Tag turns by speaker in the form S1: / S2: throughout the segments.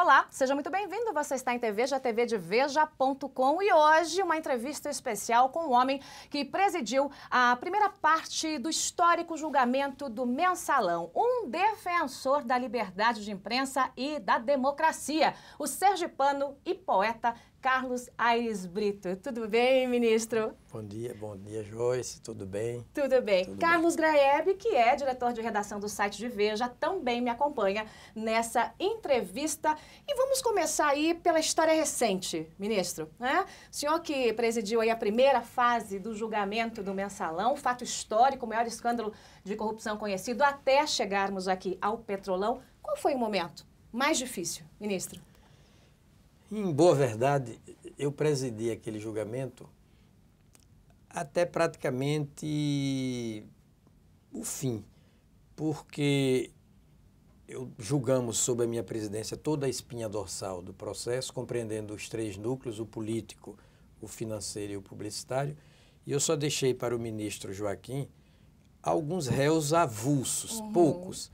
S1: Olá, seja muito bem-vindo. Você está em TV, já TV de Veja.com e hoje uma entrevista especial com o um homem que presidiu a primeira parte do histórico julgamento do Mensalão, um defensor da liberdade de imprensa e da democracia, o sergipano e poeta Carlos Aires Brito. Tudo bem, ministro?
S2: Bom dia, bom dia, Joyce. Tudo bem?
S1: Tudo bem. Tudo Carlos bem. Graeb, que é diretor de redação do site de Veja, também me acompanha nessa entrevista. E vamos começar aí pela história recente, ministro. Né? O senhor que presidiu aí a primeira fase do julgamento do mensalão, fato histórico, o maior escândalo de corrupção conhecido, até chegarmos aqui ao Petrolão. Qual foi o momento mais difícil, ministro?
S2: Em boa verdade, eu presidi aquele julgamento até praticamente o fim, porque eu julgamos sob a minha presidência toda a espinha dorsal do processo, compreendendo os três núcleos, o político, o financeiro e o publicitário, e eu só deixei para o ministro Joaquim alguns réus avulsos, uhum. poucos,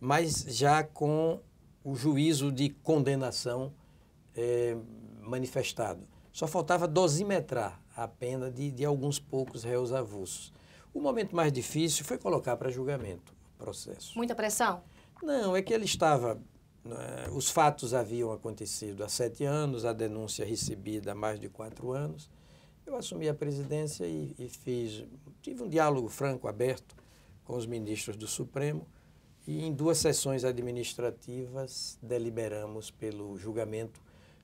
S2: mas já com o juízo de condenação é, manifestado. Só faltava dosimetrar a pena de, de alguns poucos réus avulsos. O momento mais difícil foi colocar para julgamento o processo. Muita pressão? Não, é que ele estava. Eh, os fatos haviam acontecido há sete anos, a denúncia recebida há mais de quatro anos. Eu assumi a presidência e, e fiz. Tive um diálogo franco, aberto com os ministros do Supremo e em duas sessões administrativas deliberamos pelo julgamento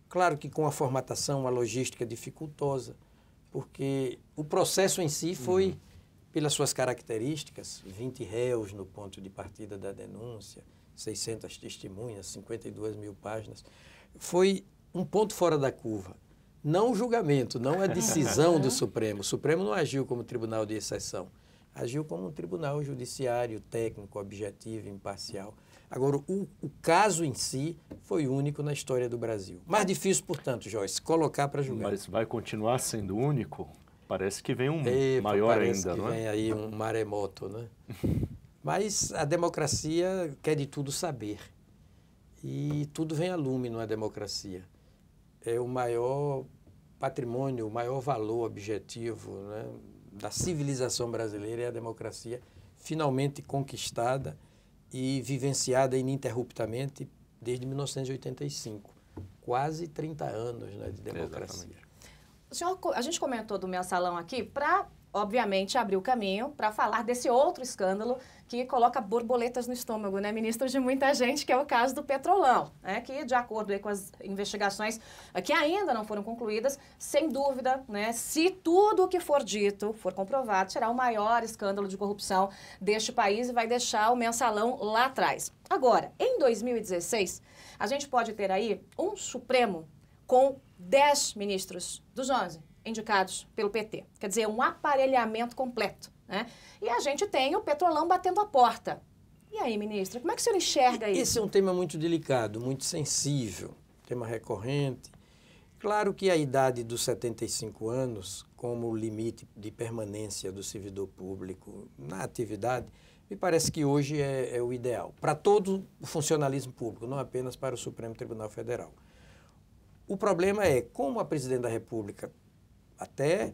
S2: Claro que com a formatação, a logística dificultosa, porque o processo em si foi, uhum. pelas suas características, 20 réus no ponto de partida da denúncia, 600 testemunhas, 52 mil páginas, foi um ponto fora da curva. Não o julgamento, não a decisão do Supremo. O Supremo não agiu como tribunal de exceção, agiu como um tribunal judiciário, técnico, objetivo, imparcial. Agora, o, o, caso em si foi único na história do Brasil. Mais difícil, portanto, Joyce, colocar para julgar. Mas vai continuar
S3: sendo único? Parece que vem um Epa, maior ainda, que não é? Vem aí
S2: um maremoto, né? Mas a democracia quer de tudo saber. E tudo vem a lume numa democracia. É o maior patrimônio, o maior valor objetivo né, da civilização brasileira é a democracia finalmente conquistada e vivenciada ininterruptamente desde 1985. Quase 30 anos né, de democracia.
S1: O senhor, a gente comentou do salão aqui para obviamente, abriu caminho para falar desse outro escândalo que coloca borboletas no estômago, né, ministro, de muita gente, que é o caso do Petrolão, né, que, de acordo com as investigações que ainda não foram concluídas, sem dúvida, né, se tudo o que for dito for comprovado, será o maior escândalo de corrupção deste país e vai deixar o mensalão lá atrás. Agora, em 2016, a gente pode ter aí um Supremo com 10 ministros dos 11 indicados pelo PT. Quer dizer, um aparelhamento completo. Né? E a gente tem o Petrolão batendo a porta. E aí, ministra, como é que o senhor enxerga isso? Esse é um
S2: tema muito delicado, muito sensível, tema recorrente. Claro que a idade dos 75 anos, como limite de permanência do servidor público na atividade, me parece que hoje é, é o ideal para todo o funcionalismo público, não apenas para o Supremo Tribunal Federal. O problema é como a presidente da República até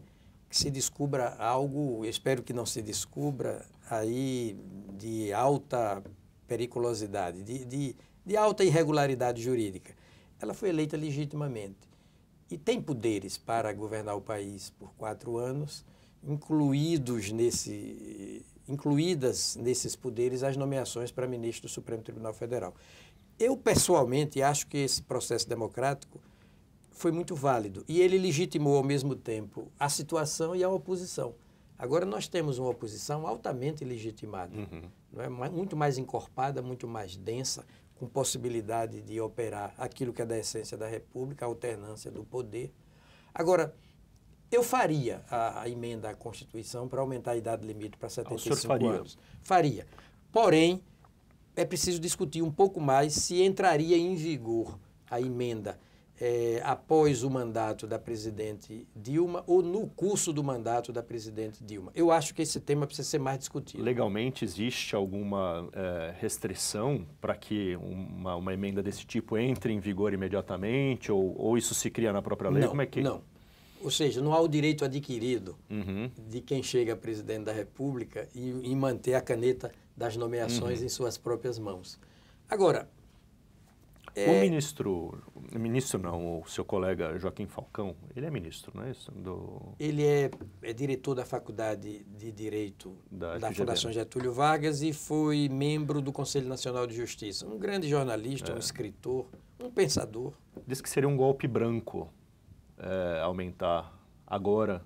S2: que se descubra algo, espero que não se descubra, aí de alta periculosidade, de, de, de alta irregularidade jurídica. Ela foi eleita legitimamente e tem poderes para governar o país por quatro anos, incluídos nesse, incluídas nesses poderes as nomeações para ministro do Supremo Tribunal Federal. Eu, pessoalmente, acho que esse processo democrático foi muito válido. E ele legitimou ao mesmo tempo a situação e a oposição. Agora nós temos uma oposição altamente legitimada, uhum. não é? muito mais encorpada, muito mais densa, com possibilidade de operar aquilo que é da essência da República, a alternância do poder. Agora, eu faria a, a emenda à Constituição para aumentar a idade limite para 75 ah, faria. anos. Faria. Porém, é preciso discutir um pouco mais se entraria em vigor a emenda é, após o mandato da presidente Dilma ou no curso do mandato da presidente Dilma. Eu acho que esse tema precisa ser mais discutido. Legalmente,
S3: existe alguma é, restrição para que uma, uma, emenda desse tipo entre em vigor imediatamente ou, ou isso se cria na própria lei? Não, Como é que... não.
S2: Ou seja, não há o direito adquirido uhum. de quem chega a presidente da República e, e manter a caneta das nomeações uhum. em suas próprias mãos. Agora, é... O
S3: ministro, ministro não, o seu colega Joaquim Falcão, ele é ministro, não é isso?
S2: Do... Ele é, é diretor da Faculdade de Direito da, da Fundação né? Getúlio Vargas e foi membro do Conselho Nacional de Justiça. Um grande jornalista, é. um escritor, um pensador.
S3: Diz que seria um golpe branco é, aumentar agora,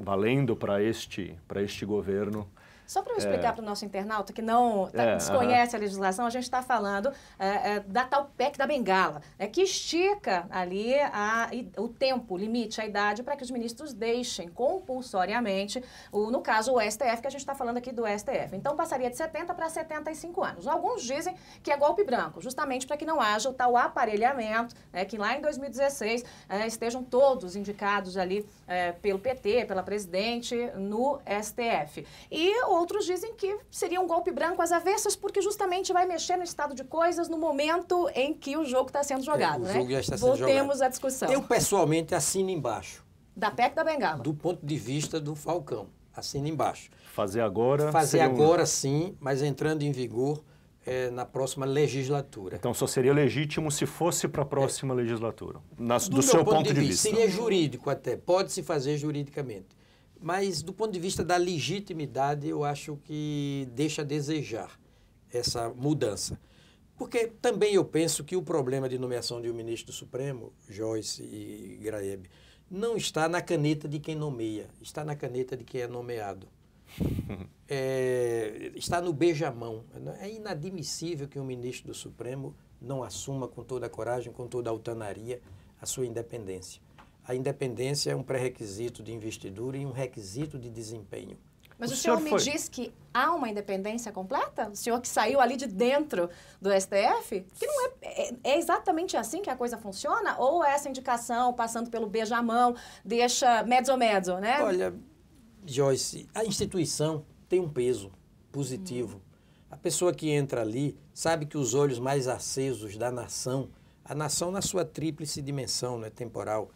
S3: valendo para este, este governo,
S2: só para eu é. explicar é. para
S1: o nosso internauta que não é, tá, é, desconhece uh -huh. a legislação, a gente está falando é, é, da tal PEC da Bengala, é que estica ali a, o tempo, o limite, a idade para que os ministros deixem compulsoriamente, o, no caso o STF, que a gente está falando aqui do STF. Então passaria de 70 para 75 anos. Alguns dizem que é golpe branco, justamente para que não haja o tal aparelhamento, né, que lá em 2016 estejam todos indicados ali pelo PT, pela presidente, no STF. E o Outros dizem que seria um golpe branco às avessas, porque justamente vai mexer no estado de coisas no momento em que o jogo tá é, né? está sendo jogado. jogo né? já está sendo Voltemos jogado. à discussão. Eu,
S2: pessoalmente, assino embaixo. Da PEC da Bengala? Do ponto de vista do Falcão. Assino embaixo. Fazer
S3: agora? Fazer agora, um...
S2: sim, mas entrando em vigor é, na próxima legislatura.
S3: Então só seria legítimo se fosse para a próxima é. legislatura, na, do, do seu ponto, ponto de, de vista. vista.
S2: Seria jurídico até, pode se fazer juridicamente. Mas, do ponto de vista da legitimidade, eu acho que deixa a desejar essa mudança. Porque também eu penso que o problema de nomeação de um ministro do Supremo, Joyce e Graeb, não está na caneta de quem nomeia, está na caneta de quem é nomeado. É, está no beijamão. É inadmissível que um ministro do Supremo não assuma com toda a coragem, com toda a autanaria, a sua independência a independência é um pré-requisito de investidura e um requisito de desempenho. Mas o, o senhor, senhor, me foi... diz
S1: que há uma independência completa? O senhor que saiu ali de dentro do STF? Que não é, é, é, exatamente assim que a coisa funciona? Ou essa indicação, passando pelo beijamão, deixa mezzo-mezzo, né? Olha,
S2: Joyce, a instituição tem um peso positivo. Hum. A pessoa que entra ali sabe que os olhos mais acesos da nação, a nação na sua tríplice dimensão, né, temporal,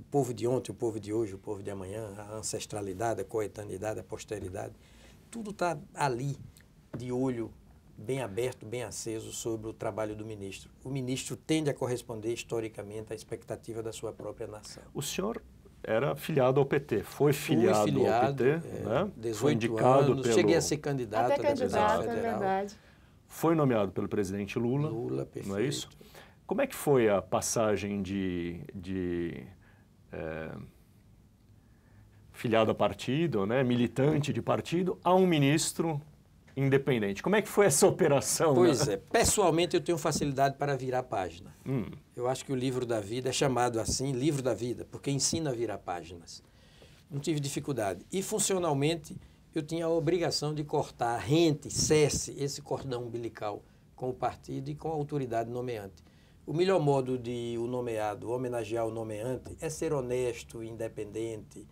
S2: o povo de ontem, o povo de hoje, o povo de amanhã, a ancestralidade, a coetanidade, a posteridade, tudo está ali, de olho bem aberto, bem aceso sobre o trabalho do ministro. O ministro tende a corresponder historicamente à expectativa da sua própria nação.
S3: O senhor era filiado ao PT, foi filiado, filiado ao PT, né? é, né? 18 foi indicado anos, pelo... cheguei a ser
S2: candidato Até a é federal. É
S3: foi nomeado pelo presidente Lula, Lula perfeito. não é isso? Como é que foi a passagem de, de é, filiado a partido, né, militante de partido, a um ministro independente. Como é que foi essa operação? Né? Pois né? é,
S2: pessoalmente eu tenho facilidade para virar página. Hum. Eu acho que o livro da vida é chamado assim, livro da vida, porque ensina a virar páginas. Não tive dificuldade. E funcionalmente eu tinha a obrigação de cortar rente, cesse esse cordão umbilical com o partido e com a autoridade nomeante. O melhor modo de o nomeado homenagear o nomeante é ser honesto, independente,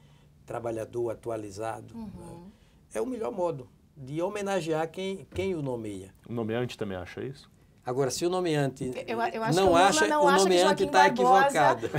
S2: trabalhador, atualizado. Uhum. Né? É o melhor modo de homenagear quem, quem o nomeia. O nomeante também acha isso? Agora, se o nomeante eu, eu não acha, não o nomeante está equivocado.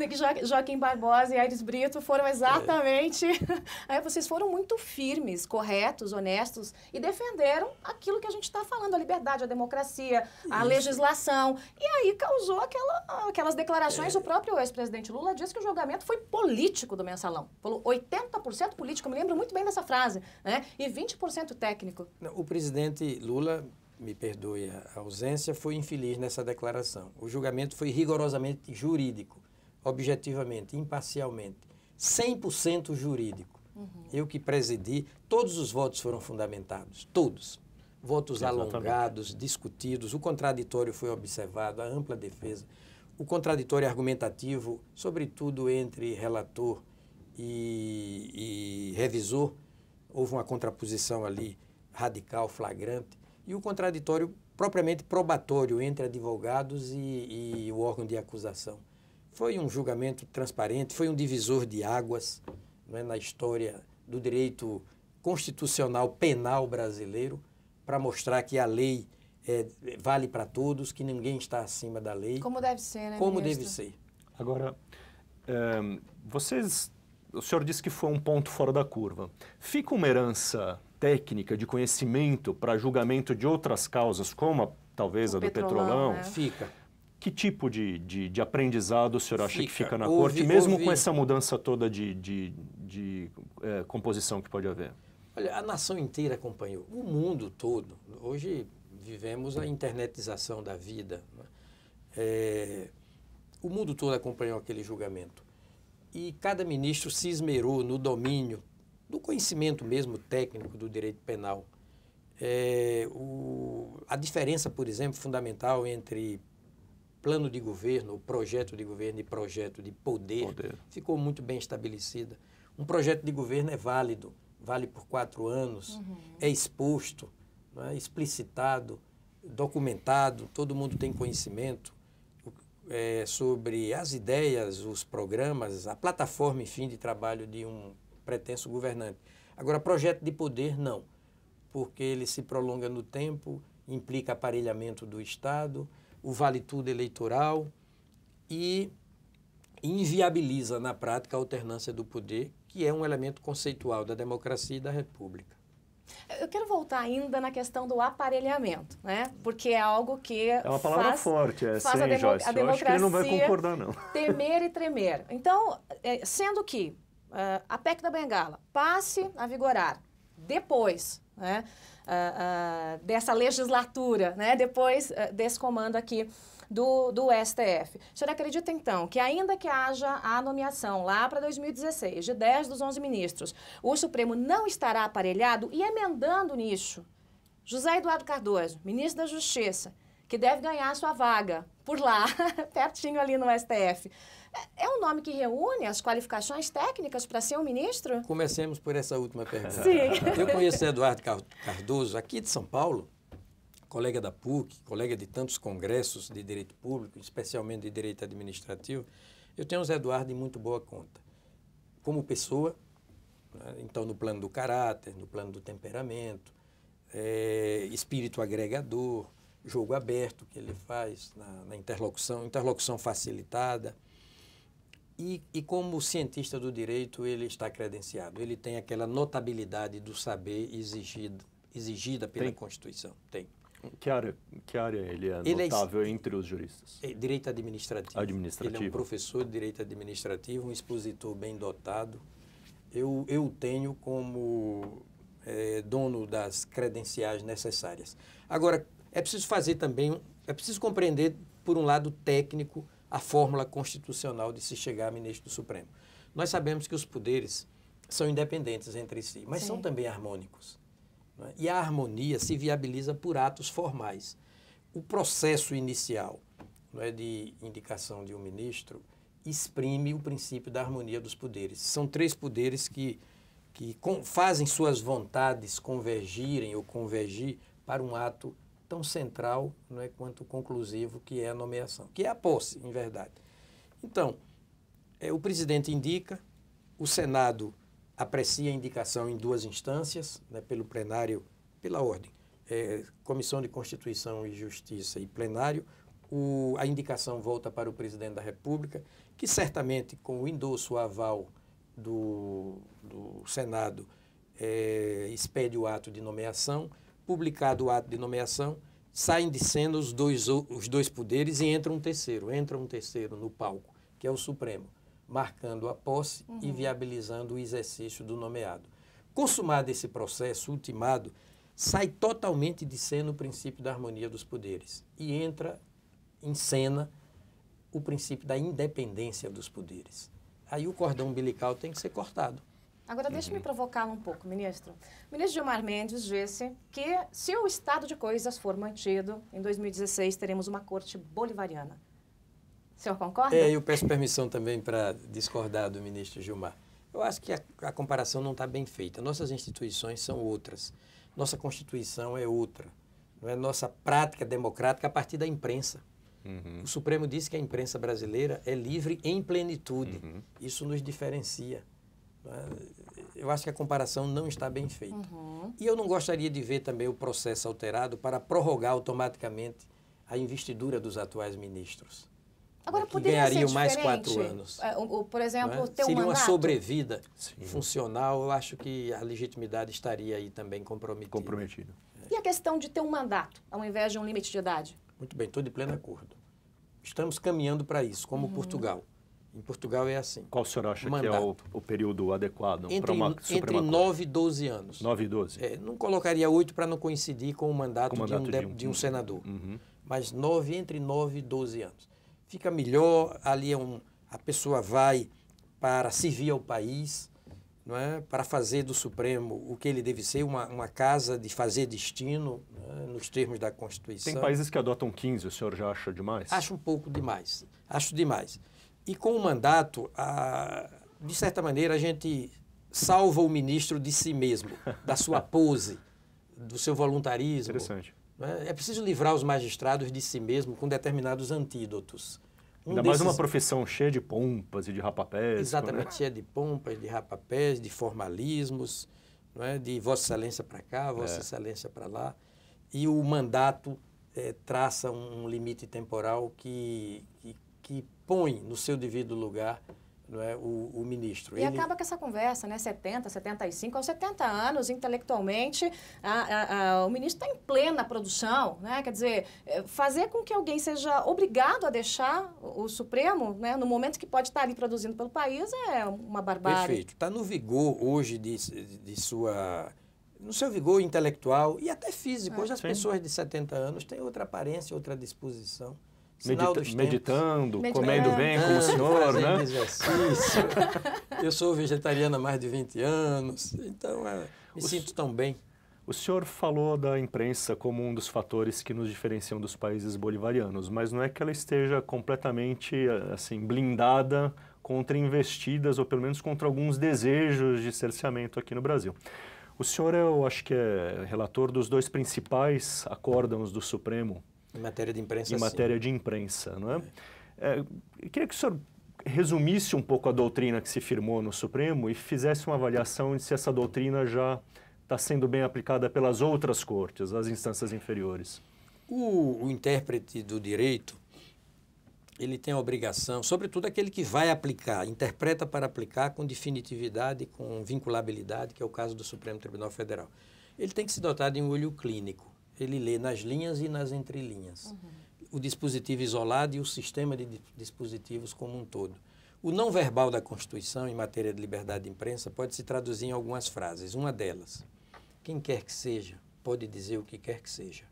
S1: E, Joaquim Barbosa e Aires Brito foram exatamente... É. Aí vocês foram muito firmes, corretos, honestos e defenderam aquilo que a gente está falando, a liberdade, a democracia, Isso. a legislação. E aí causou aquela, aquelas declarações. É. O próprio ex-presidente Lula disse que o julgamento foi político do Mensalão. Falou 80% político, eu me lembro muito bem dessa frase, né? E 20% técnico.
S2: O presidente Lula me perdoe a ausência, foi infeliz nessa declaração. O julgamento foi rigorosamente jurídico, objetivamente, imparcialmente, 100% jurídico. Uhum. Eu que presidi, todos os votos foram fundamentados, todos. Votos Exatamente. alongados, discutidos, o contraditório foi observado, a ampla defesa. O contraditório argumentativo, sobretudo entre relator e, e revisor, houve uma contraposição ali radical, flagrante e o contraditório propriamente probatório entre advogados e, e o órgão de acusação. Foi um julgamento transparente, foi um divisor de águas né, na história do direito constitucional penal brasileiro para mostrar que a lei é, vale para todos, que ninguém está acima da lei. Como
S1: deve ser, né? Como ministro? deve
S2: ser. Agora, é,
S3: vocês, o senhor disse que foi um ponto fora da curva. Fica uma herança técnica, de conhecimento para julgamento de outras causas, como a, talvez o a do petrolão, petrolão né? fica. Que tipo de, de, de, aprendizado o senhor acha fica. que fica na ouvi, corte, mesmo ouvi. com essa mudança toda de, de, de é, composição que pode haver?
S2: Olha, a nação inteira acompanhou, o mundo todo. Hoje vivemos a internetização da vida. Né? É, o mundo todo acompanhou aquele julgamento. E cada ministro se esmerou no domínio do conhecimento mesmo técnico do direito penal. É, o, a diferença, por exemplo, fundamental entre plano de governo, projeto de governo e projeto de poder, poder, ficou muito bem estabelecida. Um projeto de governo é válido, vale por quatro anos, uhum. é exposto, é? explicitado, documentado, todo mundo tem conhecimento é, sobre as ideias, os programas, a plataforma, enfim, de trabalho de um pretenso governante. Agora, projeto de poder, não, porque ele se prolonga no tempo, implica aparelhamento do Estado, o vale-tudo eleitoral e inviabiliza na prática a alternância do poder, que é um elemento conceitual da democracia e da república.
S1: Eu quero voltar ainda na questão do aparelhamento, né? Porque é algo que. É uma palavra faz, forte, é, faz a, demo, Joyce? a democracia. Eu acho que ele não vai concordar, não. Temer e tremer. Então, é, sendo que uh, a PEC da Bengala passe a vigorar depois né, uh, uh, dessa legislatura, né, depois desse comando aqui do, do STF. O senhor acredita, então, que ainda que haja a nomeação lá para 2016 de 10 dos 11 ministros, o Supremo não estará aparelhado e emendando nisso? José Eduardo Cardoso, ministro da Justiça, que deve ganhar a sua vaga por lá, pertinho ali no STF. É, é um nome que reúne as qualificações técnicas para ser um ministro?
S2: Comecemos por essa última pergunta. Sim. Eu conheço Eduardo Cardoso aqui de São Paulo, colega da PUC, colega de tantos congressos de direito público, especialmente de direito administrativo. Eu tenho o Zé Eduardo em muito boa conta. Como pessoa, né, então no plano do caráter, no plano do temperamento, é, espírito agregador, jogo aberto que ele faz na, na interlocução, interlocução facilitada. E, e, como cientista do direito, ele está credenciado. Ele tem aquela notabilidade do saber exigido, exigida pela tem. Constituição.
S3: Tem. Que área, que área ele é ele é notável é, entre os juristas?
S2: É, direito administrativo. administrativo. Ele é um professor de direito administrativo, um expositor bem dotado. Eu, eu tenho como é, dono das credenciais necessárias. Agora, é preciso fazer também, é preciso compreender, por um lado técnico, a fórmula constitucional de se chegar a ministro do Supremo. Nós sabemos que os poderes são independentes entre si, mas Sim. são também harmônicos. Né? E a harmonia se viabiliza por atos formais. O processo inicial é de indicação de um ministro exprime o princípio da harmonia dos poderes. São três poderes que, que com, fazem suas vontades convergirem ou convergir para um ato tão central não é, quanto conclusivo que é a nomeação, que é a posse, em verdade. Então, é, o presidente indica, o Senado aprecia a indicação em duas instâncias, né, pelo plenário, pela ordem, é, Comissão de Constituição e Justiça e plenário, o, a indicação volta para o presidente da República, que certamente com o endosso aval do, do Senado é, expede o ato de nomeação, publicado o ato de nomeação, saem de cena os dois, os dois poderes e entra um terceiro. Entra um terceiro no palco, que é o Supremo, marcando a posse uhum. e viabilizando o exercício do nomeado. Consumado esse processo, ultimado, sai totalmente de cena o princípio da harmonia dos poderes e entra em cena o princípio da independência dos poderes. Aí o cordão umbilical tem que ser cortado.
S1: Agora, uhum. deixe-me provocá-lo um pouco, ministro. O ministro Gilmar Mendes disse que, se o estado de coisas for mantido, em 2016 teremos uma corte bolivariana. O senhor concorda? É, eu
S2: peço permissão também para discordar do ministro Gilmar. Eu acho que a, a comparação não está bem feita. Nossas instituições são outras. Nossa Constituição é outra. Não é nossa prática democrática a partir da imprensa. Uhum. O Supremo disse que a imprensa brasileira é livre em plenitude. Uhum. Isso nos diferencia. Eu acho que a comparação não está bem feita. Uhum. E eu não gostaria de ver também o processo alterado para prorrogar automaticamente a investidura dos atuais ministros. Agora, né, que poderia ganhariam ser mais quatro anos.
S1: É, por exemplo, é? ter um Seria uma sobrevida
S2: Sim. funcional, eu acho que a legitimidade estaria aí também comprometida. Comprometida.
S1: É. E a questão de ter um mandato, ao invés de um limite de idade?
S2: Muito bem, estou de pleno acordo. Estamos caminhando para isso, como uhum. Portugal. Em Portugal é assim. Qual o senhor acha Mandato. que é o, o período adequado para uma Suprema Entre 9 e 12 anos. 9 e 12. É, não colocaria 8 para não coincidir com o mandato, com o mandato de, um de, um, de, um, senador. Uhum. Mas 9, entre 9 e 12 anos. Fica melhor, ali é um, a pessoa vai para servir ao país, não é? para fazer do Supremo o que ele deve ser, uma, uma casa de fazer destino, é? nos termos da Constituição. Tem países que adotam 15, o senhor já acha demais? Acho um pouco demais. Acho demais. E com o mandato, a, de certa maneira, a gente salva o ministro de si mesmo, da sua pose, do seu voluntarismo. Interessante. É? é preciso livrar os magistrados de si mesmo com determinados antídotos. Um Ainda desses... mais uma
S3: profissão cheia de pompas e de rapapés. Exatamente, né?
S2: cheia de pompas, de rapapés, de formalismos, é de Vossa Excelência para cá, Vossa é. Excelência para lá. E o mandato é, traça um limite temporal que, que que põe no seu devido lugar não é, o, o ministro. E Ele... acaba
S1: com essa conversa, né? 70, 75, aos 70 anos, intelectualmente, a, a, a, o ministro está em plena produção, né? Quer dizer, eh, fazer com que alguém seja obrigado a deixar o, Supremo, né? No momento que pode estar tá ali produzindo pelo país, é uma barbárie. Perfeito.
S2: Está no vigor hoje de, de sua no seu vigor intelectual e até físico. É. Hoje as Sim. pessoas de 70 anos têm outra aparência, outra disposição medita meditando, Meditando, comendo bem é. como o senhor, né? Exercício. Eu sou vegetariano há mais de 20 anos, então é, me o sinto tão bem. O
S3: senhor falou da imprensa como um dos fatores que nos diferenciam dos países bolivarianos, mas não é que ela esteja completamente assim blindada contra investidas ou pelo menos contra alguns desejos de cerceamento aqui no Brasil. O senhor é, eu acho que é relator dos dois principais acórdãos do Supremo
S2: em matéria de imprensa, Em sim. matéria
S3: de imprensa, não é? é. queria que o senhor resumisse um pouco a doutrina que se firmou no Supremo e fizesse uma avaliação de se essa doutrina já está sendo bem aplicada
S2: pelas outras cortes, as instâncias inferiores. O, o, intérprete do direito, ele tem a obrigação, sobretudo aquele que vai aplicar, interpreta para aplicar com definitividade, com vinculabilidade, que é o caso do Supremo Tribunal Federal. Ele tem que se dotar de um olho clínico ele lê nas linhas e nas entrelinhas. Uhum. O dispositivo isolado e o sistema de dispositivos como um todo. O não verbal da Constituição em matéria de liberdade de imprensa pode se traduzir em algumas frases. Uma delas: quem quer que seja pode dizer o que quer que seja.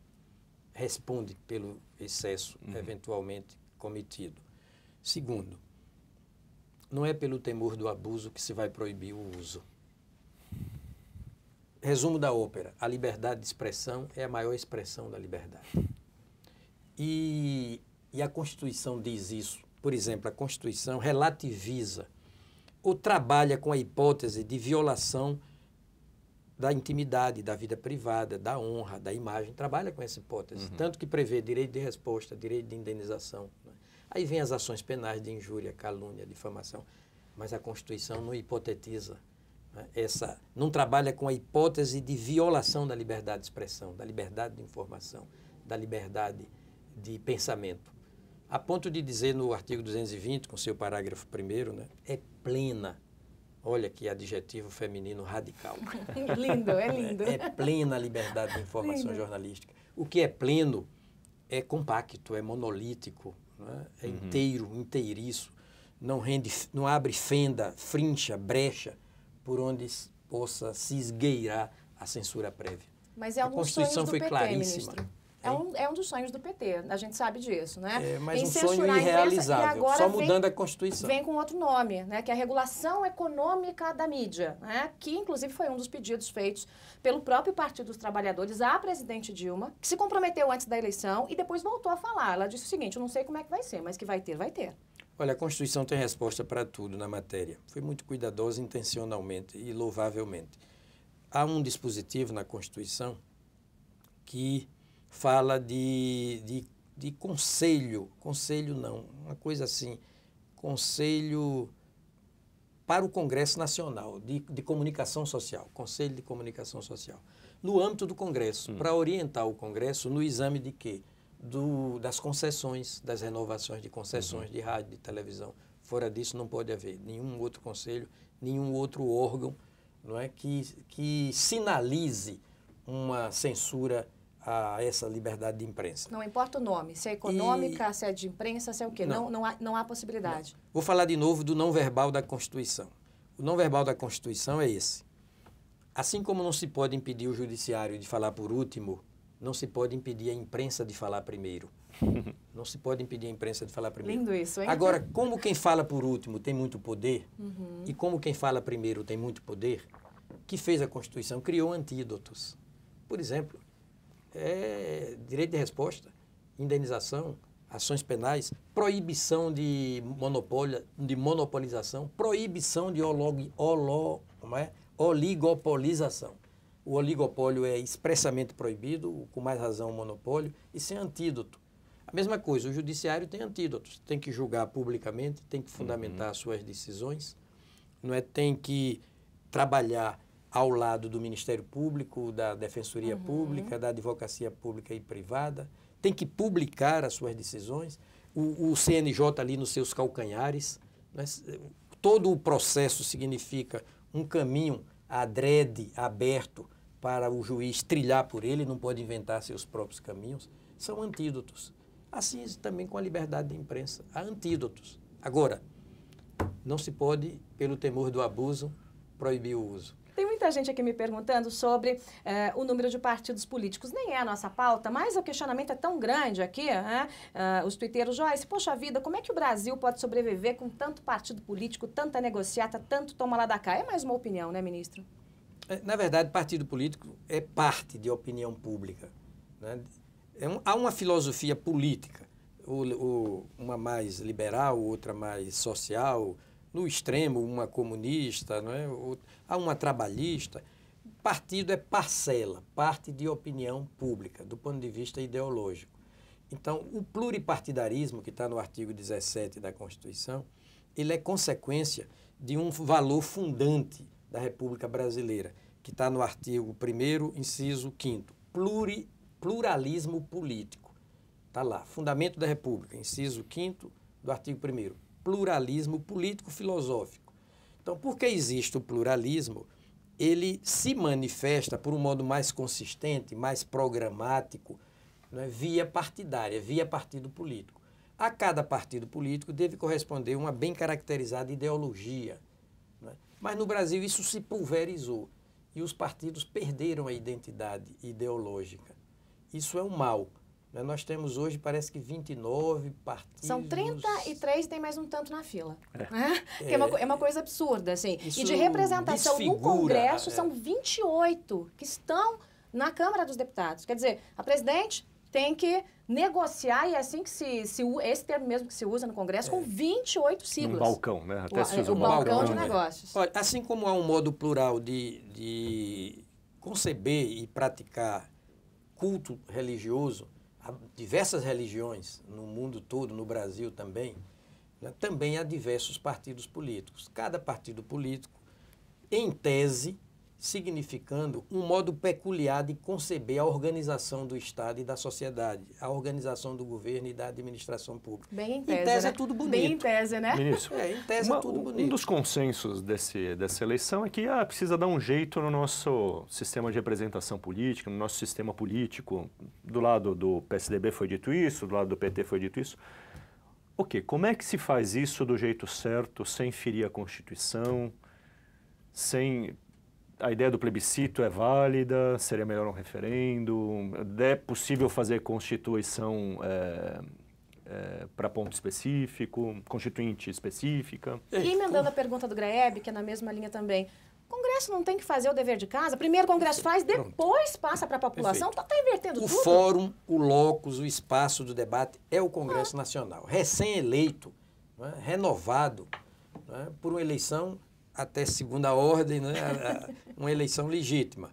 S2: Responde pelo excesso uhum. eventualmente cometido. Segundo, não é pelo temor do abuso que se vai proibir o uso. Resumo da ópera: a liberdade de expressão é a maior expressão da liberdade. E, e a Constituição diz isso. Por exemplo, a Constituição relativiza ou trabalha com a hipótese de violação da intimidade, da vida privada, da honra, da imagem, trabalha com essa hipótese. Uhum. Tanto que prevê direito de resposta, direito de indenização. Né? Aí vem as ações penais de injúria, calúnia, difamação. Mas a Constituição não hipotetiza né, essa não trabalha com a hipótese de violação da liberdade de expressão, da liberdade de informação, da liberdade de pensamento. A ponto de dizer no artigo 220, com seu parágrafo primeiro, né, é plena. Olha que adjetivo feminino radical. lindo, é lindo. É, é plena plena liberdade de informação lindo. jornalística. O que é pleno é compacto, é monolítico, né, é uhum. inteiro, inteiriço, não rende, não abre fenda, frincha, brecha por onde possa se esgueirar a censura prévia.
S1: Mas é um a Constituição foi PT, claríssima. Ministro. É um, é um dos sonhos do PT, a gente sabe disso, né? É, mas em um sonho irrealizável, só mudando vem, a Constituição. Vem com outro nome, né? Que é a regulação econômica da mídia, né? Que, inclusive, foi um dos pedidos feitos pelo próprio Partido dos Trabalhadores à presidente Dilma, que se comprometeu antes da eleição e depois voltou a falar. Ela disse o seguinte, eu não sei como é que vai ser, mas que vai ter, vai ter.
S2: Olha, a Constituição tem resposta para tudo na matéria. Foi muito cuidadosa intencionalmente e louvavelmente. Há um dispositivo na Constituição que fala de, de, de conselho, conselho não, uma coisa assim, conselho para o Congresso Nacional de, de Comunicação Social, Conselho de Comunicação Social, no âmbito do Congresso, hum. para orientar o Congresso no exame de quê? do, das concessões, das renovações de concessões uhum. de rádio, de televisão. Fora disso, não pode haver nenhum outro conselho, nenhum outro órgão não é, que, que sinalize uma censura a essa liberdade de imprensa.
S1: Não importa o nome, se é econômica, e... se é de imprensa, se é o quê. Não, não, não, há, não há possibilidade. Não.
S2: Vou falar de novo do não verbal da Constituição. O não verbal da Constituição é esse. Assim como não se pode impedir o judiciário de falar por último não se pode impedir a imprensa de falar primeiro. Não se pode impedir a imprensa de falar primeiro. Lindo isso, hein? Agora, como quem fala por último tem muito poder, uhum. e como quem fala primeiro tem muito poder, que fez a Constituição, criou antídotos. Por exemplo, é direito de resposta, indenização, ações penais, proibição de, monopólio, de monopolização, proibição de olo, como é? oligopolização. O oligopólio é expressamente proibido, com mais razão o monopólio, e sem antídoto. A mesma coisa, o judiciário tem antídotos, tem que julgar publicamente, tem que fundamentar uhum. suas decisões, não é tem que trabalhar ao lado do Ministério Público, da Defensoria uhum. Pública, da Advocacia Pública e Privada, tem que publicar as suas decisões, o, o CNJ ali nos seus calcanhares. É? Todo o processo significa um caminho adrede, aberto, para o juiz trilhar por ele, não pode inventar seus próprios caminhos, são antídotos. Assim é também com a liberdade de imprensa, há antídotos. Agora, não se pode, pelo temor do abuso, proibir o uso.
S1: Tem muita gente aqui me perguntando sobre eh, o número de partidos políticos. Nem é a nossa pauta, mas o questionamento é tão grande aqui. Né? Uh, os tuiteiros, Joyce, poxa vida, como é que o Brasil pode sobreviver com tanto partido político, tanta negociata, tanto toma lá da cá? É mais uma opinião, né, ministro?
S2: É, na verdade, partido político é parte de opinião pública. Né? É um, há uma filosofia política, uma mais liberal, outra mais social, no extremo, uma comunista, é? há uma trabalhista. Partido é parcela, parte de opinião pública, do ponto de vista ideológico. Então, o pluripartidarismo, que está no artigo 17 da Constituição, ele é consequência de um valor fundante da República Brasileira, que está no artigo 1, inciso 5, pluri, pluralismo político. Está lá, Fundamento da República, inciso 5 do artigo 1, pluralismo político-filosófico. Então, porque existe o pluralismo, ele se manifesta por um modo mais consistente, mais programático, né, via partidária, via partido político. A cada partido político deve corresponder uma bem caracterizada ideologia mas no Brasil isso se pulverizou e os partidos perderam a identidade ideológica. Isso é um mal. Né? Nós temos hoje, parece que 29 partidos. São
S1: 33 e tem mais um tanto na fila.
S2: É, né? é, uma, é. é
S1: uma, coisa absurda. Assim. E de representação no Congresso, é. são 28 que estão na Câmara dos Deputados. Quer dizer, a presidente tem que negociar, e é assim que se, se esse termo mesmo que se usa no Congresso, é. com 28 siglas. Um balcão, né? Até o, se usa o, é, o balcão, balcão de é. negócios.
S2: Olha, assim como há um modo plural de, de conceber e praticar culto religioso, há diversas religiões no mundo todo, no Brasil também, né? também há diversos partidos políticos. Cada partido político, em tese, significando um modo peculiar de conceber a organização do Estado e da sociedade, a organização do governo e da administração pública.
S1: Bem em tese, em tese é né? é tudo bonito. Bem em tese, né? Ministro, é, em tese é
S3: uma, é tudo bonito. Um dos consensos desse, dessa eleição é que ah, precisa dar um jeito no nosso sistema de representação política, no nosso sistema político. Do lado do PSDB foi dito isso, do lado do PT foi dito isso. Ok, como é que se faz isso do jeito certo, sem ferir a Constituição, sem a ideia do plebiscito é válida, seria melhor um referendo, é possível fazer constituição é, é, para ponto específico, constituinte específica. E é, emendando então a
S1: pergunta do Graeb, que é na mesma linha também, Congresso não tem que fazer o dever de casa? Primeiro o Congresso faz, depois Pronto. passa para a
S2: população, está
S1: então invertendo o tudo. O fórum,
S2: o locus, o espaço do debate é o Congresso ah. Nacional, recém-eleito, né, renovado né, por uma eleição até segunda ordem, né, uma eleição legítima.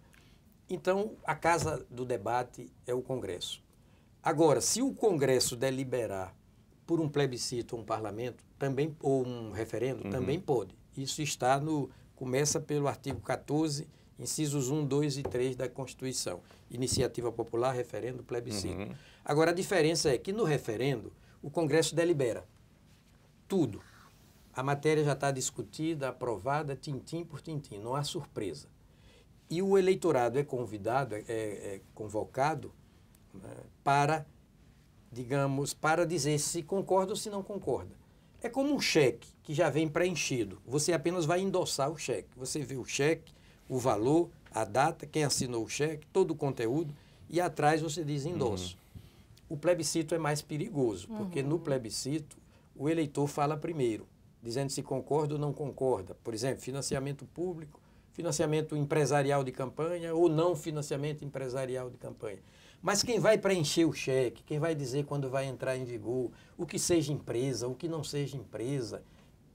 S2: Então, a casa do debate é o Congresso. Agora, se o Congresso deliberar por um plebiscito, um parlamento, também ou um referendo, uhum. também pode. Isso está no começa pelo artigo 14, incisos 1, 2 e 3 da Constituição. Iniciativa popular, referendo, plebiscito. Uhum. Agora a diferença é que no referendo o Congresso delibera tudo a matéria já está discutida, aprovada, tintim por tintim, não há surpresa. E o eleitorado é convidado, é, é, é convocado né, para, digamos, para dizer se concorda ou se não concorda. É como um cheque que já vem preenchido. Você apenas vai endossar o cheque. Você vê o cheque, o valor, a data, quem assinou o cheque, todo o conteúdo, e atrás você diz uhum. endosso. Uhum. O plebiscito é mais perigoso, porque uhum. no plebiscito o eleitor fala primeiro dizendo se concorda ou não concorda. Por exemplo, financiamento público, financiamento empresarial de campanha ou não financiamento empresarial de campanha. Mas quem vai preencher o cheque, quem vai dizer quando vai entrar em vigor, o que seja empresa, o que não seja empresa,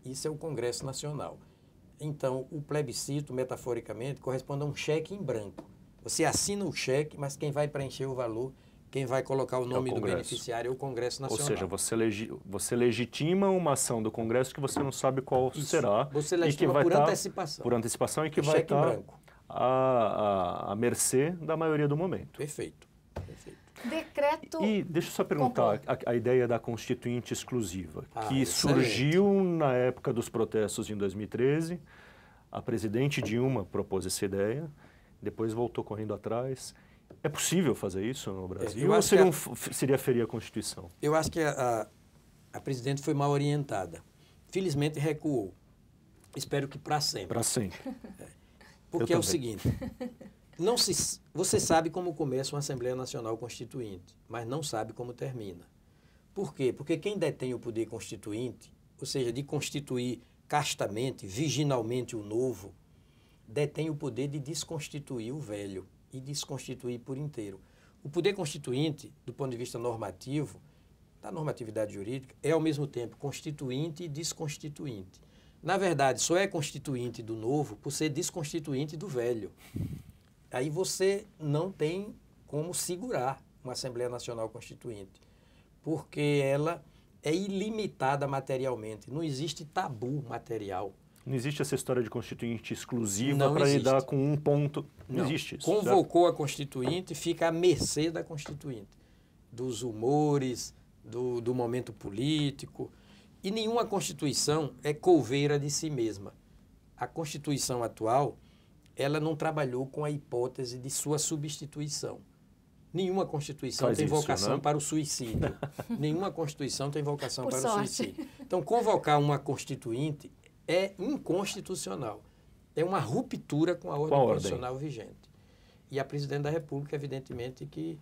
S2: isso é o Congresso Nacional. Então, o plebiscito, metaforicamente, corresponde a um cheque em branco. Você assina o cheque, mas quem vai preencher o valor quem vai colocar o nome é o do beneficiário é o Congresso Nacional. Ou seja,
S3: você, legi você legitima uma ação do Congresso que você não sabe qual Isso. será. Você legitima e que vai por tá, antecipação. Por antecipação e que vai estar tá branco. à, à, mercê da maioria do momento.
S2: Perfeito. Perfeito.
S1: Decreto.
S3: E, e deixa eu só perguntar a, a, ideia da constituinte exclusiva, ah, que excelente. surgiu na época dos protestos em 2013. A presidente Dilma propôs essa ideia, depois voltou correndo atrás é possível fazer isso no Brasil? É, eu ou seria, a... seria ferir a Constituição?
S2: Eu acho que a, a, a presidente foi mal orientada. Felizmente recuou. Espero que para sempre. Para sempre. É. Porque é o seguinte: não se, você sabe como começa uma Assembleia Nacional Constituinte, mas não sabe como termina. Por quê? Porque quem detém o poder constituinte, ou seja, de constituir castamente, virginalmente o novo, detém o poder de desconstituir o velho e desconstituir por inteiro. O poder constituinte, do ponto de vista normativo, da normatividade jurídica, é ao mesmo tempo constituinte e desconstituinte. Na verdade, só é constituinte do novo por ser desconstituinte do velho. Aí você não tem como segurar uma Assembleia Nacional Constituinte, porque ela é ilimitada materialmente, não existe tabu material.
S3: Não existe essa história de constituinte exclusiva para lidar com um ponto. Não, não existe isso. Convocou
S2: certo? a constituinte, fica à mercê da constituinte, dos humores, do, do momento político. E nenhuma constituição é couveira de si mesma. A constituição atual, ela não trabalhou com a hipótese de sua substituição. Nenhuma Constituição Faz tem isso, vocação não? Né? para o suicídio. Nenhuma Constituição tem vocação Por para sorte. o suicídio. Então, convocar uma Constituinte é inconstitucional. É uma ruptura com a ordem Qual constitucional ordem? vigente. E a presidente da República, evidentemente, que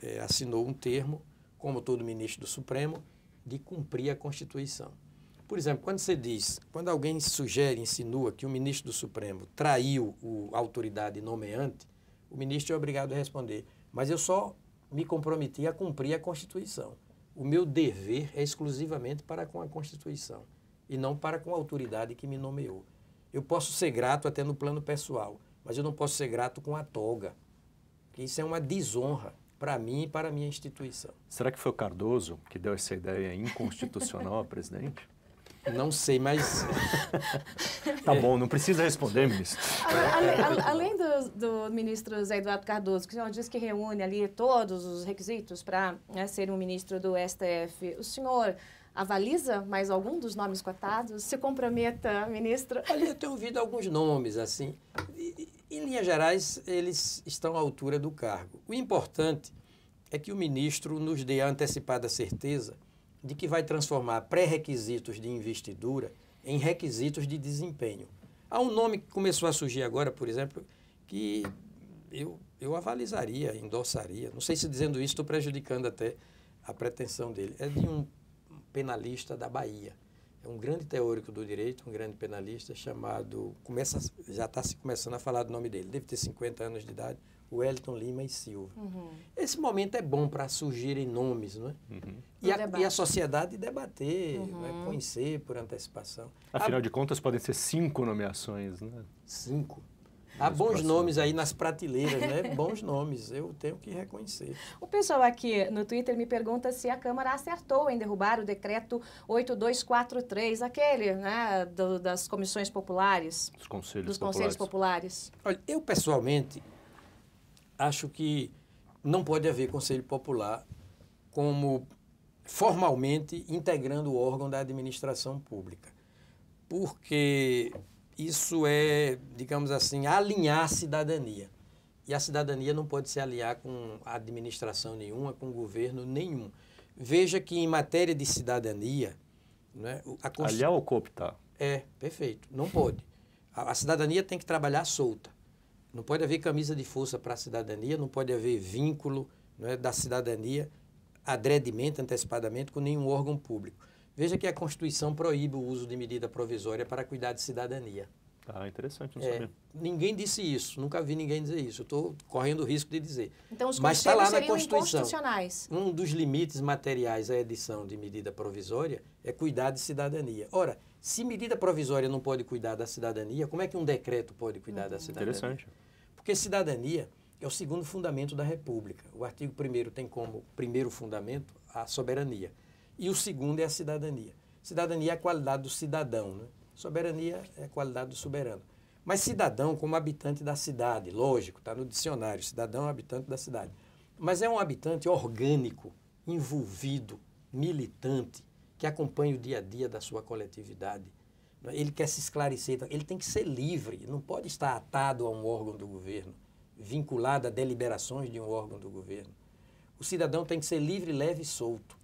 S2: é, assinou um termo, como todo ministro do Supremo, de cumprir a Constituição. Por exemplo, quando você diz, quando alguém sugere, insinua que o ministro do Supremo traiu o, a autoridade nomeante, o ministro é obrigado a responder, mas eu só me comprometi a cumprir a Constituição. O meu dever é exclusivamente para com a Constituição e não para com a autoridade que me nomeou. Eu posso ser grato até no plano pessoal, mas eu não posso ser grato com a toga, porque isso é uma desonra para mim e para a minha instituição.
S3: Será que foi o Cardoso que deu essa ideia inconstitucional ao presidente?
S2: Não sei, mas. tá bom,
S3: não precisa responder, ministro.
S1: Além, além do, do, ministro Zé Eduardo Cardoso, que o senhor diz que reúne ali todos os requisitos para né, ser um ministro do STF, o senhor avaliza mais algum dos nomes cotados? Se comprometa, ministro. Olha, eu tenho ouvido
S2: alguns nomes, assim. E, em linhas gerais, eles estão à altura do cargo. O importante é que o ministro nos dê a antecipada certeza de que vai transformar pré-requisitos de investidura em requisitos de desempenho. Há um nome que começou a surgir agora, por exemplo, que eu, eu avalizaria, endossaria. Não sei se dizendo isso estou prejudicando até a pretensão dele. É de um penalista da Bahia. É um grande teórico do direito, um grande penalista chamado, começa, já está se começando a falar do nome dele, deve ter 50 anos de idade, Wellington Lima e Silva. Uhum. Esse momento é bom para surgirem nomes, não é? Uhum. E, a, e, a, sociedade debater, uhum. Né? conhecer por antecipação. Afinal
S3: a... de contas, podem ser cinco nomeações,
S2: né? Cinco. Há bons próximos. nomes aí nas prateleiras, né? bons nomes, eu tenho que reconhecer. O
S1: pessoal aqui no Twitter me pergunta se a Câmara acertou em derrubar o decreto 8243, aquele né, do, das comissões populares. Dos
S2: conselhos dos populares. Conselhos
S1: populares.
S2: Olha, eu pessoalmente acho que não pode haver conselho popular como formalmente integrando o órgão da administração pública. Porque isso é, digamos assim, alinhar a cidadania. E a cidadania não pode se aliar com administração nenhuma, com governo nenhum. Veja que em matéria de cidadania. Né, a Const... Aliar ou cooptar? É, perfeito. Não pode. A, a cidadania tem que trabalhar solta. Não pode haver camisa de força para a cidadania, não pode haver vínculo né, da cidadania adredimento, antecipadamente, com nenhum órgão público. Veja que a Constituição proíbe o uso de medida provisória para cuidar de cidadania. Ah, interessante, não é, sabia. Ninguém disse isso, nunca vi ninguém dizer isso. Estou correndo o risco de dizer. Então, os Mas está lá na Constituição. Um dos limites materiais à edição de medida provisória é cuidar de cidadania. Ora, se medida provisória não pode cuidar da cidadania, como é que um decreto pode cuidar uhum. da cidadania? Interessante. Porque cidadania é o segundo fundamento da República. O artigo 1 tem como primeiro fundamento a soberania. E o segundo é a cidadania. Cidadania é a qualidade do cidadão, né? soberania é a qualidade do soberano. Mas cidadão como habitante da cidade, lógico, está no dicionário, cidadão é habitante da cidade. Mas é um habitante orgânico, envolvido, militante, que acompanha o dia a dia da sua coletividade. Né? Ele quer se esclarecer, então, ele tem que ser livre, não pode estar atado a um órgão do governo, vinculado a deliberações de um órgão do governo. O cidadão tem que ser livre, leve e solto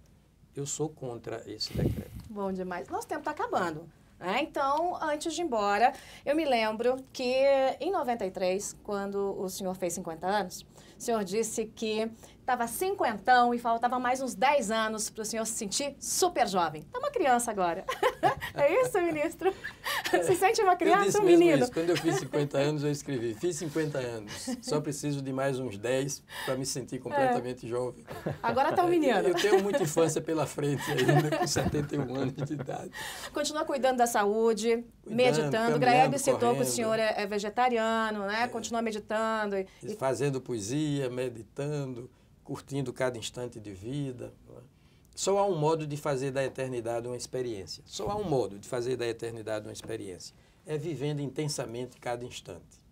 S2: eu sou contra esse decreto.
S1: Bom demais. Nosso tempo está acabando. É, então, antes de ir embora, eu me lembro que em 93, quando o senhor fez 50 anos, o senhor disse que Tava cinquentão e faltava mais uns 10 anos para o senhor se sentir super jovem. Tá uma criança agora. é isso, ministro? É. Se sente uma criança, eu disse um mesmo menino? Isso.
S2: Quando eu fiz 50 anos, eu escrevi: fiz 50 anos, só preciso de mais uns 10 para me sentir completamente é. jovem. Agora tá um menino. Eu tenho muita infância pela frente ainda, com 71 anos de idade.
S1: Continua cuidando da saúde, cuidando, meditando. Graeb citou que o senhor é, é, vegetariano, né? É. Continua meditando. E,
S2: Fazendo poesia, meditando curtindo cada instante de vida. É? Só há um modo de fazer da eternidade uma experiência. Só há um modo de fazer da eternidade uma experiência. É vivendo intensamente cada instante.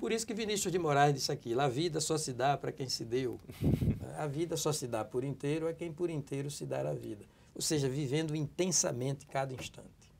S2: Por isso que Vinícius de Moraes disse aquilo: a vida só se dá para quem se deu. A vida só se dá por inteiro a é quem por inteiro se dá a vida. Ou seja, vivendo intensamente cada instante.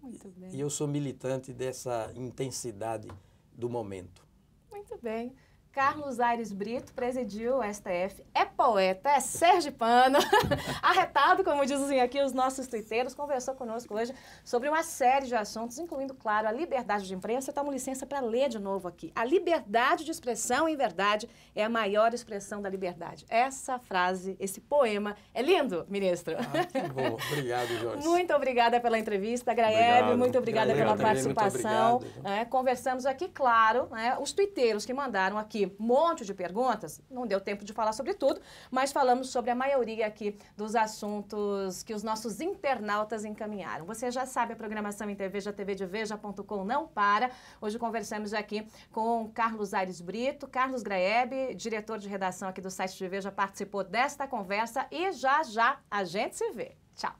S2: Muito bem. E eu sou militante dessa intensidade do momento.
S1: Muito bem. Carlos Aires Brito presidiu o STF, é poeta, é sergipano, arretado, como dizem aqui os nossos twitteiros, conversou conosco hoje sobre uma série de assuntos, incluindo, claro, a liberdade de imprensa. Eu licença para ler de novo aqui. A liberdade de expressão, em verdade, é a maior expressão da liberdade. Essa frase, esse poema, é lindo, ministro. Ah, que bom.
S2: Obrigado, Jorge.
S1: Muito obrigada pela entrevista, Graeve, muito obrigada pela participação. obrigado, né? Conversamos aqui, claro, né? os twitteiros que mandaram aqui um monte de perguntas, não deu tempo de falar sobre tudo, mas falamos sobre a maioria aqui dos assuntos que os nossos internautas encaminharam. Você já sabe a programação em TV, já TV de Veja.com não para. Hoje conversamos aqui com Carlos Aires Brito, Carlos Graeb, diretor de redação aqui do site de Veja, participou desta conversa e já já a gente se vê. Tchau.